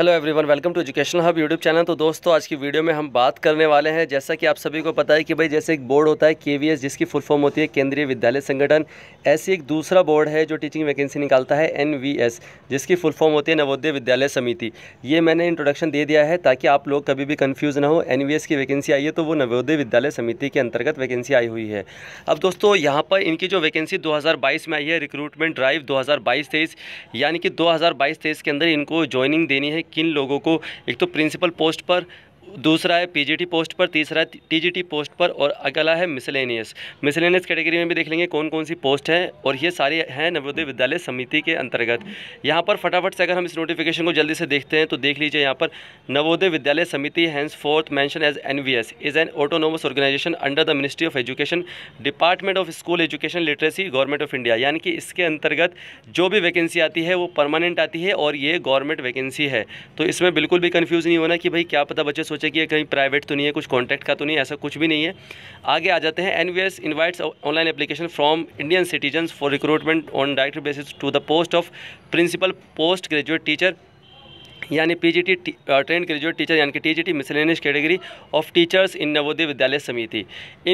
hello everyone welcome to education hub YouTube channel तो दोस्तों आज की वीडियो में हम बात करने वाले हैं जैसा कि आप सभी को पता है कि भाई जैसे एक बोर्ड होता है केवीएस जिसकी फुल फॉर्म होती है केंद्रीय विद्यालय संगठन ऐसी एक दूसरा बोर्ड है जो टीचिंग वैकेंसी निकालता है एनवीएस जिसकी फुल फॉर्म होती है नवोदय विद्यालय समिति ये मैंने इंट्रोडक्शन दे दिया है ताकि आप लोग कभी भी कन्फ्यूज़ ना हो एन की वैकेंसी आई है तो वो नवोदय विद्यालय समिति के अंतर्गत वैकेंसी आई हुई है अब दोस्तों यहाँ पर इनकी जो वैकेंसी दो में आई है रिक्रूटमेंट ड्राइव दो हज़ार यानी कि दो हज़ार के अंदर इनको ज्वाइनिंग देनी है किन लोगों को एक तो प्रिंसिपल पोस्ट पर दूसरा है पीजीटी पोस्ट पर तीसरा है टीजीटी पोस्ट पर और अगला है मिसलेनियस मिसलेनियस कैटेगरी में भी देख लेंगे कौन कौन सी पोस्ट है और ये सारी हैं नवोदय विद्यालय समिति के अंतर्गत यहाँ पर फटाफट से अगर हम इस नोटिफिकेशन को जल्दी से देखते हैं तो देख लीजिए यहाँ पर Navodaya Vidyalaya Samiti hence forth mention as N V S is an autonomous organisation under the ministry of education department of school education literacy government of India यानी कि इसके अंतर्गत जो भी वैकेंसी आती है वो परमानेंट आती है और ये गवर्नमेंट वैकेंसी है तो इसमें बिल्कुल भी कन्फ्यूज़ नहीं होना कि भाई क्या पता बच्चे सोच सोचे कि ये कहीं प्राइवेट तो नहीं है कुछ कॉन्टैक्ट का तो नहीं ऐसा कुछ भी नहीं है आगे आ जाते हैं N invites online application from Indian citizen for recruitment on direct basis to the post of principal post graduate teacher यानी पीजीटी ट्रेंड ग्रेजुएट टीचर यानी कि TGT miscellaneous category of teachers in Navodaya Vidyalaya Samiti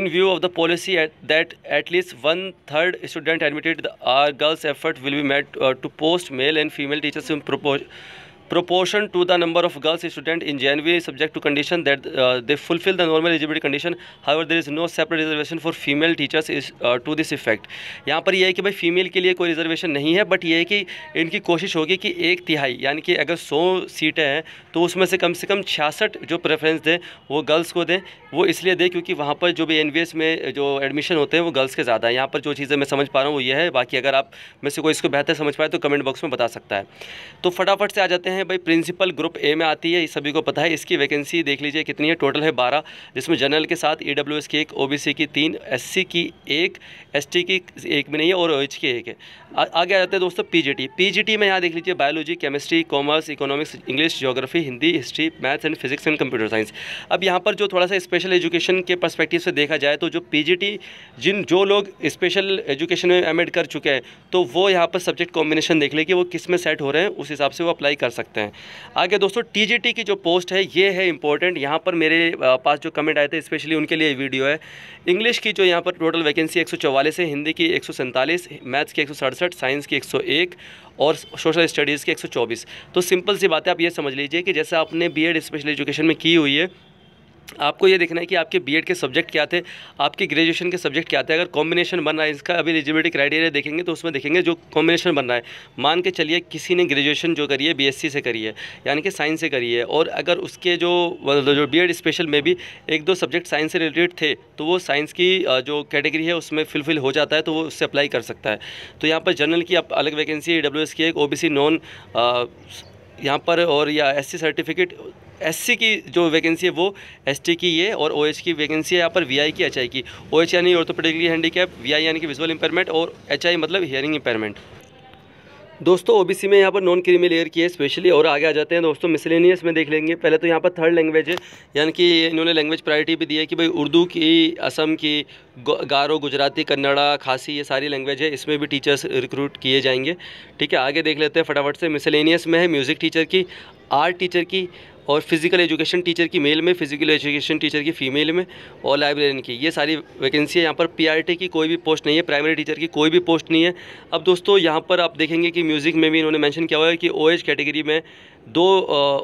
in view of the policy that at least one third student admitted are girls effort will be made to post male and female teachers in propose proportion to the number of girls student in JNV subject to condition that uh, they fulfill the normal eligibility condition however there is no separate reservation for female teachers is uh, to this effect यहाँ पर यह है कि भाई female के लिए कोई reservation नहीं है बट ये है कि इनकी कोशिश होगी कि एक तिहाई यानी कि अगर सौ सीटें हैं तो उसमें से कम से कम छियासठ जो प्रेफरेंस दें वो गर्ल्स को दें वो इसलिए दें क्योंकि वहाँ पर जो भी एन एस में जो एडमिशन होते हैं वो गर्ल्स के ज़्यादा हैं यहाँ पर जो चीज़ें मैं समझ पा रहा हूँ वो ये है बाकी अगर आप में से कोई इसको बेहतर समझ पाए तो कमेंट बॉक्स में बता सकता है तो फटाफट से आ जाते हैं हैं भाई प्रिंसिपल ग्रुप ए में आती है ये सभी को पता है इसकी वैकेंसी देख लीजिए कितनी है टोटल है बारह जिसमें जनरल के साथ ई e की एक ओ की तीन एस की एक एस की एक भी नहीं है और ओ की एक है आगे आ जाते हैं दोस्तों पीजीटी पीजीटी में यहाँ देख लीजिए biology chemistry commerce economics English geography Hindi history maths and physics and computer science अब यहाँ पर जो थोड़ा सा स्पेशल एजुकेशन के परस्पेक्टिव से देखा जाए तो जो पीजीटी जिन जो लोग स्पेशल एजुकेशन में एम कर चुके हैं तो वो यहाँ पर सब्जेक्ट कॉम्बिनेशन देख ले कि वो किस में सेट हो रहे हैं उस हिसाब से वो अप्लाई कर सकते सकते हैं आगे दोस्तों टीजीटी की जो पोस्ट है ये है इंपॉर्टेंट यहाँ पर मेरे पास जो कमेंट आए थे स्पेशली उनके लिए वीडियो है इंग्लिश की जो यहाँ पर टोटल वैकेंसी एक है हिंदी की एक मैथ्स की एक साइंस की एक और सोशल स्टडीज़ की 124 तो सिंपल सी बात है आप ये समझ लीजिए कि जैसे आपने बीएड स्पेशल एजुकेशन में की हुई है आपको ये देखना है कि आपके बीएड के सब्जेक्ट क्या थे आपके ग्रेजुएशन के सब्जेक्ट क्या थे अगर कॉम्बिनेशन बन रहा है इसका अभी एलिजिबिलिटी क्राइटेरिया देखेंगे तो उसमें देखेंगे जो कॉम्बिनेशन बन रहा है मान के चलिए किसी ने ग्रेजुएशन जो करी है बीएससी से करी है यानी कि साइंस से करी है और अगर उसके जो जो बी स्पेशल में भी एक दो सब्जेक्ट साइंस से रिलेटेड थे तो वो साइंस की जो कैटेगरी है उसमें फुलफिल हो जाता है तो वो उससे अप्लाई कर सकता है तो यहाँ पर जनरल की आप अलग वैकेंसी है डब्ल्यू की एक ओ नॉन यहाँ पर और या एस सर्टिफिकेट एससी की जो वैकेंसी है वो एसटी की है और ओएच की वैकेंसी है यहाँ पर वीआई की एचआई की ओएच यानी ऑर्थोपेडिकली हैंडीकैप वीआई यानी कि विजुअल इंपेयरमेंट और एचआई मतलब हियरिंग इंपेयरमेंट दोस्तों ओबीसी में यहाँ पर नॉन क्रीमी लेयर की है स्पेशली और आगे आ जाते हैं दोस्तों मिसलेनियस में देख लेंगे पहले तो यहाँ पर थर्ड लैंग्वेज है यानी कि इन्होंने लैंग्वेज प्रायोरिटी भी दी है कि भाई उर्दू की असम की गारो गुजराती कन्नड़ा खासी ये सारी लैंग्वेज है इसमें भी टीचर्स रिक्रूट किए जाएंगे ठीक है आगे देख लेते हैं फटाफट से मिसलेनियस में है म्यूज़िक टीचर की आर्ट टीचर की और फिज़िकल एजुकेशन टीचर की मेल में फिज़िकल एजुकेशन टीचर की फ़ीमेल में और लाइब्रेरियन की ये सारी वैकेंसी है यहाँ पर पीआरटी की कोई भी पोस्ट नहीं है प्राइमरी टीचर की कोई भी पोस्ट नहीं है अब दोस्तों यहाँ पर आप देखेंगे कि म्यूज़िक में भी इन्होंने मेंशन किया हुआ है कि ओएच कैटेगरी में दो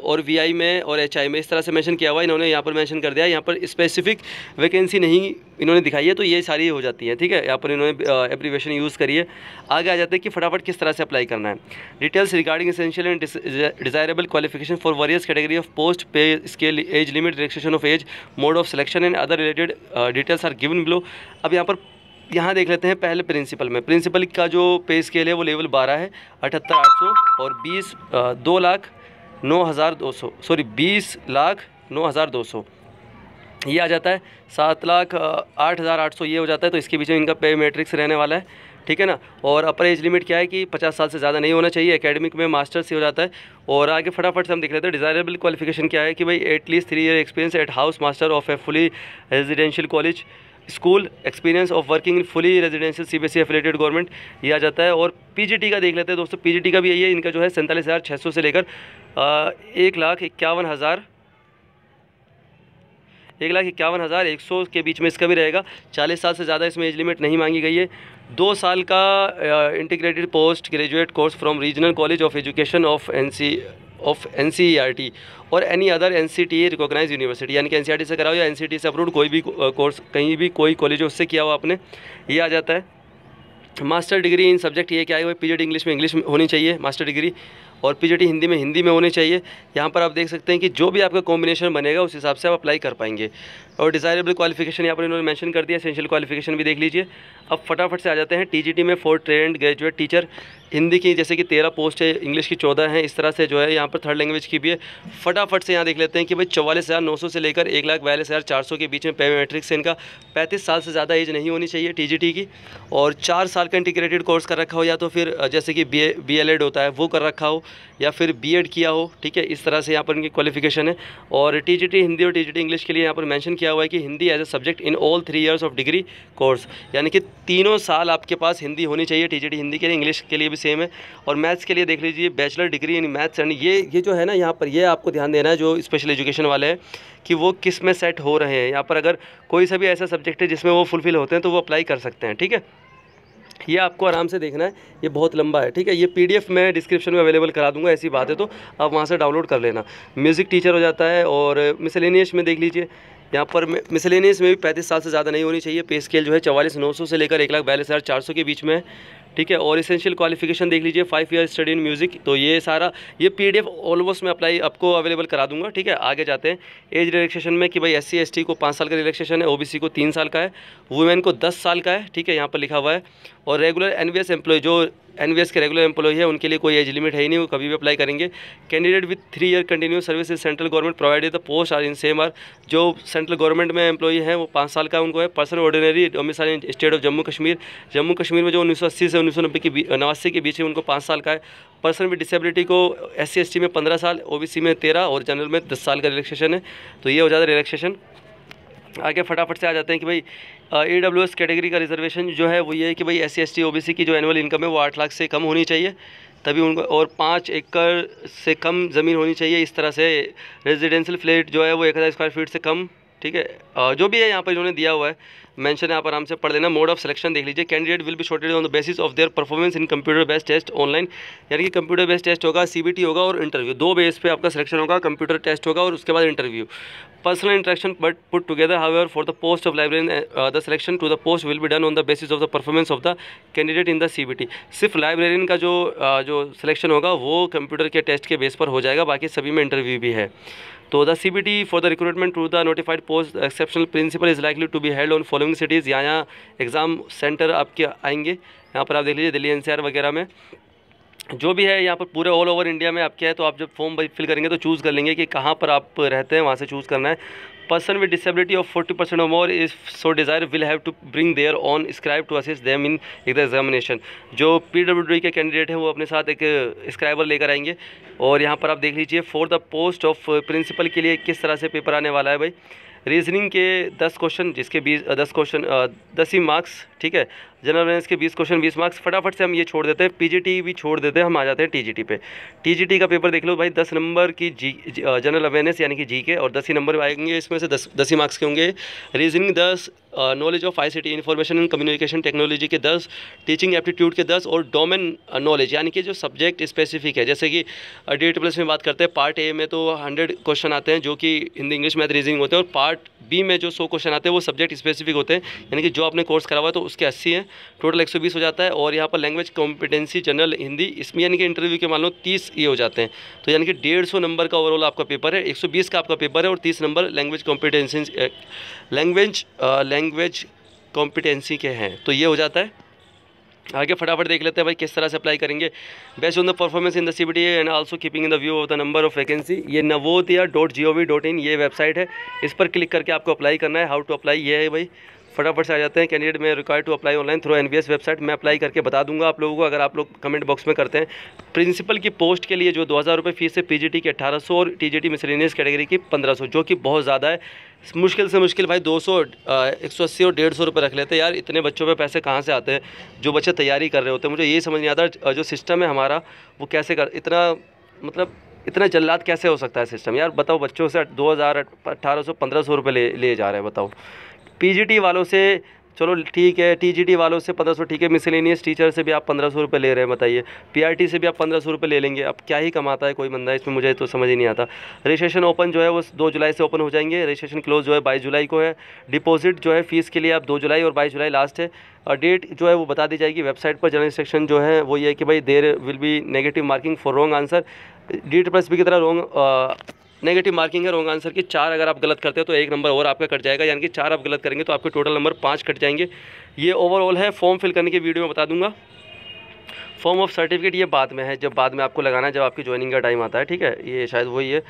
और वीआई में और एचआई में इस तरह से मेंशन किया हुआ इन्होंने यहाँ पर मेंशन कर दिया यहाँ पर स्पेसिफिक वैकेंसी नहीं इन्होंने दिखाई है तो ये सारी हो जाती है ठीक है यहाँ पर इन्होंने एप्लीकेशन यूज़ करिए आगे आ जाते हैं कि फटाफट किस तरह से अप्लाई करना है details regarding essential and desirable qualification for various category of post pay scale age limit relaxation of age mode of selection and other related details are given below अब यहाँ पर यहाँ देख लेते हैं पहले प्रिंसिपल में प्रिंसिपल का जो पे स्केल है वो लेवल बारह है अठहत्तर आठ सौ और बीस दो लाख नौ हज़ार दो सौ सॉरी बीस लाख नौ हज़ार दो सौ ये आ जाता है सात लाख आठ हज़ार आठ सौ ये हो जाता है तो इसके बीच में इनका पे मेट्रिक्स रहने वाला है ठीक है ना और अपर एज लिमिट क्या है कि पचास साल से ज़्यादा नहीं होना चाहिए एकेडमिक में मास्टर्स ही हो जाता है और आगे फटाफट से हम देख लेते हैं डिज़ायरेबल क्वालिफिकेशन क्या है कि भाई at least three year experience at house master of a fully residential college school experience of working in fully residential C B S affiliated government ये आ जाता है और पीजीटी का देख लेते हैं दोस्तों पीजीटी का भी यही है इनका जो है सैंतालीस हज़ार छः सौ से लेकर एक लाख इक्यावन हज़ार एक लाख इक्यावन हज़ार एक सौ के बीच में इसका भी रहेगा चालीस साल से ज़्यादा इसमें एज लिमिट नहीं मांगी गई है दो साल का integrated post graduate course from regional college of education of N of N e और any other N C T recognise university यानी कि एन e से कराओ या एन e से अप्रूव कोई भी कोर्स कहीं भी कोई कॉलेज हो उससे किया हुआ आपने ये आ जाता है मास्टर डिग्री इन सब्जेक्ट ये क्या है वो पी इंग्लिश में इंग्लिश में होनी चाहिए मास्टर डिग्री और पी हिंदी में हिंदी में होनी चाहिए यहाँ पर आप देख सकते हैं कि जो भी आपका कॉम्बिनेशन बनेगा उस हिसाब से आप अप्लाई कर पाएंगे और डिज़ायरेबल क्वालिफिकेशन यहाँ पर इन्होंने मेंशन कर दिया एसेंशियल क्वालिफिकेशन भी देख लीजिए अब फटाफट से आ जाते हैं टीजीटी में for trained graduate teacher Hindi की जैसे कि तेरह पोस्ट है इंग्लिश की चौदह है इस तरह से जो है यहाँ पर थर्ड लैंग्वेज की भी है फटाफट से यहाँ देख लेते हैं कि भाई चौवालीस हज़ार नौ सौ से लेकर एक लाख बयालीस हज़ार चार सौ के बीच में पेमेट्रिक्स इनका पैंतीस साल से ज़्यादा एज नहीं होनी चाहिए टी की और चार साल साल का इंटीग्रेटेड कोर्स कर रखा हो या तो फिर जैसे कि बी ए एल एड होता है वो कर रखा हो या फिर बी एड किया हो ठीक है इस तरह से यहाँ पर इनकी क्वालिफिकेशन है और टी टी हिंदी और टी टी इंग्लिश के लिए यहाँ पर मैंशन किया हुआ है कि Hindi as a subject in all three years of degree course यानी कि तीनों साल आपके पास हिंदी होनी चाहिए टी जी टी हिंदी के लिए इंग्लिश के लिए भी सेम है और मैथ्स के लिए देख लीजिए bachelor degree in maths and ये ये जो है ना यहाँ पर ये आपको ध्यान देना है जो स्पेशल एजुकेशन वाले हैं कि वो किस में सेट हो रहे हैं यहाँ पर अगर कोई सा भी ऐसा सब्जेक्ट है जिसमें वो फुलफ़िल होते हैं तो वो अप्लाई कर सकते हैं ठीक है ये आपको आराम से देखना है ये बहुत लंबा है ठीक है ये पीडीएफ मैं डिस्क्रिप्शन में अवेलेबल करा दूंगा ऐसी बात है तो आप वहाँ से डाउनलोड कर लेना म्यूज़िक टीचर हो जाता है और मिसलिनियस में देख लीजिए यहाँ पर मिसलिनियस में भी पैंतीस साल से ज़्यादा नहीं होनी चाहिए पे स्केल जो है चवालीस नौ सौ से लेकर एक लाख बयालीस हज़ार चार सौ के बीच में ठीक है और इसेंशियल क्वालिफिकेशन देख लीजिए five year study in music तो ये सारा ये पीडीएफ ऑलमोस्ट मैं अप्लाई आपको अवेलेबल करा दूंगा ठीक है आगे जाते हैं एज रिलैक्सेशन में कि भाई एस टी को पाँच साल का रिलैक्सेशन है ओबीसी को तीन साल का है वुमेन को दस साल का है ठीक है यहाँ पर लिखा हुआ है और रेगुलर एन वी जो एन के रेगुलर एम्प्लॉय है उनके लिए कोई एज लिमिट है ही नहीं वो कभी भी अप्लाई करेंगे candidate with three year continue service central government provided the post are in same are जो सेंट्रल गवर्नमेंट में एम्प्लॉई हैं वो पाँच साल का उनको है person ordinary domicile in state of Jammu Kashmir Jammu Kashmir में जो उन्नीस से उन्नीस सौ के नवासी के बीच में उनको पाँच साल का है पर्सन विद डिसेबिलिटी को एस सी में पंद्रह साल ओ में तेरह और जनरल में दस साल का रिलेक्सेशन है तो ये हो जाता है रिलेक्सेशन आगे फटाफट से आ जाते हैं कि भाई ई डब्ल्यू एस कैटेगरी का रिजर्वेशन जो है वो ये है कि भाई S C S T O B C की जो एनुअल इनकम है वो आठ लाख से कम होनी चाहिए तभी उनको और पाँच एकड़ से कम ज़मीन होनी चाहिए इस तरह से रेजिडेंशियल फ्लैट जो है वो एक हज़ार स्क्वायर फीट से कम ठीक है जो भी है यहाँ पर इन्होंने दिया हुआ है मेंशन यहाँ पर आराम से पढ़ लेना मोड ऑफ सिलेक्शन देख लीजिए candidate will be shorted on the basis of their performance in computer based test online यानी कि कंप्यूटर बेस्ड टेस्ट होगा सीबीटी होगा और इंटरव्यू दो बेस पे आपका सिलेक्शन होगा कंप्यूटर टेस्ट होगा और उसके बाद interview personal interaction but put together however for the post of librarian the selection to the post will be done on the basis of the performance of the candidate in the CBT सिर्फ librarian का जो uh, जो selection होगा वो computer के test के base पर हो जाएगा बाकी सभी में इंटरव्यू भी है तो the C T for the recruitment to the notified post exceptional principal is likely to be held on following cities यहाँ यहाँ एग्ज़ाम सेंटर आपके आएंगे यहाँ पर आप देख लीजिए दिल्ली एनसीआर वगैरह में जो भी है यहाँ पर पूरे ऑल ओवर इंडिया में आपके हैं तो आप जब फॉर्म फिल करेंगे तो चूज़ कर लेंगे कि कहाँ पर आप रहते हैं वहाँ से चूज़ करना है person with disability of 40% or more is so desire will have to bring their own scribe to assist them in एक एग्जामिनेशन जो पीडब्ल्यूडी के कैंडिडेट हैं वो अपने साथ एक स्क्राइबर uh, लेकर आएंगे और यहाँ पर आप देख लीजिए for the post of principal के लिए किस तरह से पेपर आने वाला है भाई रीजनिंग के दस क्वेश्चन जिसके बीस uh, दस क्वेश्चन uh, दस ही मार्क्स ठीक है जनरल अवेयरनेस के 20 क्वेश्चन 20 मार्क्स फटाफट से हम ये छोड़ देते हैं पीजीटी भी छोड़ देते हैं हम आ जाते हैं टीजीटी पे टीजीटी का पेपर देख लो भाई 10 नंबर की जी जनरल अवेयरनेस यानी कि जी के और दस ही नंबर आएंगे इसमें से दस दस ही मार्क्स के होंगे रीजनिंग दस knowledge of T information and communication technology के दस टीचिंग एप्टीट्यूड के दस और डोमेन नॉलेज यानी कि जो सब्जेक्ट स्पेसिफिक है जैसे कि डी प्लस में बात करते हैं पार्ट ए में तो हंड्रेड क्वेश्चन आते हैं जो कि हिंदी इंग्लिश मैथ रीजनिंग होते हैं और पार्ट बी में जो सौ क्वेश्चन आते हैं वो सब्जेक्ट स्पेसिफिक होते हैं यानी कि जो आपने कोर्स करा हुआ है तो उसके अस्सी हैं टोटल एक हो जाता है और यहाँ पर लैंग्वेज कॉम्पिटेंसी जनरल हिंदी इसमें यानी कि इंटरव्यू के मान लो तीस ये हो जाते हैं तो यानी कि डेढ़ सौ नंबर का ओवरऑल आपका पेपर है एक सौ बीस का आपका पेपर है और तीस number language competency language language competency के हैं तो ये हो जाता है आगे फटाफट देख लेते हैं भाई किस तरह से अप्लाई करेंगे based on the performance in the C and also keeping in the view of the number of vacancy ये Navodaya dot G O V dot in ये वेबसाइट है इस पर क्लिक करके आपको अप्लाई करना है हाउ टू अप्लाई ये है भाई फटाफट से आ जाते हैं कैंडिडेट में require to apply online through an website मैं अप्लाई करके बता दूंगा आप लोगों को अगर आप लोग कमेंट बॉक्स में करते हैं प्रिंसिपल की पोस्ट के लिए जो दो हज़ार रुपये फीस है पीजीटी की अट्ठारह सौ और टी मिसलेनियस कैटेगरी की पंद्रह सौ जो कि बहुत ज़्यादा है मुश्किल से मुश्किल भाई दो सौ एक सौ अस्सी और डेढ़ सौ रुपये रख लेते हैं यार इतने बच्चों पे पैसे कहाँ से आते हैं जो बच्चे तैयारी कर रहे होते हैं मुझे ये समझ नहीं आता जो सिस्टम है हमारा वो कैसे कर इतना मतलब इतना जल्लाद कैसे हो सकता है सिस्टम यार बताओ बच्चों से दो हज़ार अठारह सौ पंद्रह सौ रुपये ले लिए जा रहे हैं बताओ पीजीटी वालों से चलो ठीक है टीजीटी वालों से पंद्रह सौ ठीक है मिसलेनियस टीचर से भी आप पंद्रह सौ रुपये ले रहे हैं बताइए पीआरटी से भी आप पंद्रह सौ रुपये ले लेंगे अब क्या ही कमाता है कोई बंदा इसमें मुझे तो समझ ही नहीं आता रजिस्ट्रेशन ओपन जो है वो दो जुलाई से ओपन हो जाएंगे रजिस्ट्रेशन क्लोज जो है बाईस जुलाई को है डिपोजिट जो है फीस के लिए आप दो जुलाई और बाईस जुलाई लास्ट है और डेट जो है वो बता दी जाएगी वेबसाइट पर जनरल इंस्ट्रक्शन जो है वो ये है कि भाई there will be negative marking for wrong answer D B की तरह रॉन्ग नेगेटिव मार्किंग है रॉन्ग आंसर की चार अगर आप गलत करते हैं तो एक नंबर और आपका कट जाएगा यानी कि चार आप गलत करेंगे तो आपके टोटल नंबर पाँच कट जाएंगे ये ओवरऑल है फॉर्म फिल करने की वीडियो में बता दूंगा फॉर्म ऑफ सर्टिफिकेट ये बाद में है जब बाद में आपको लगाना है जब आपकी ज्वाइनिंग का टाइम आता है ठीक है ये शायद वही है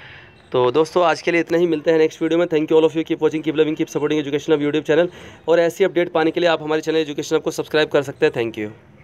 तो दोस्तों आज के लिए इतना ही मिलते हैं नेक्स्ट वीडियो में thank you all of you keep watching keep loving keep supporting education of YouTube channel और ऐसी अपडेट पाने के लिए आप हमारे चैनल एजुकेशन को सब्सक्राइब कर सकते हैं थैंक यू